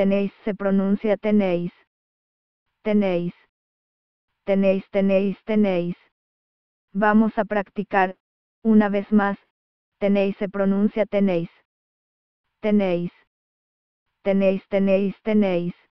Tenéis se pronuncia tenéis. Tenéis. Tenéis, tenéis, tenéis. Vamos a practicar, una vez más, tenéis se pronuncia tenéis. Tenéis. Tenéis, tenéis, tenéis.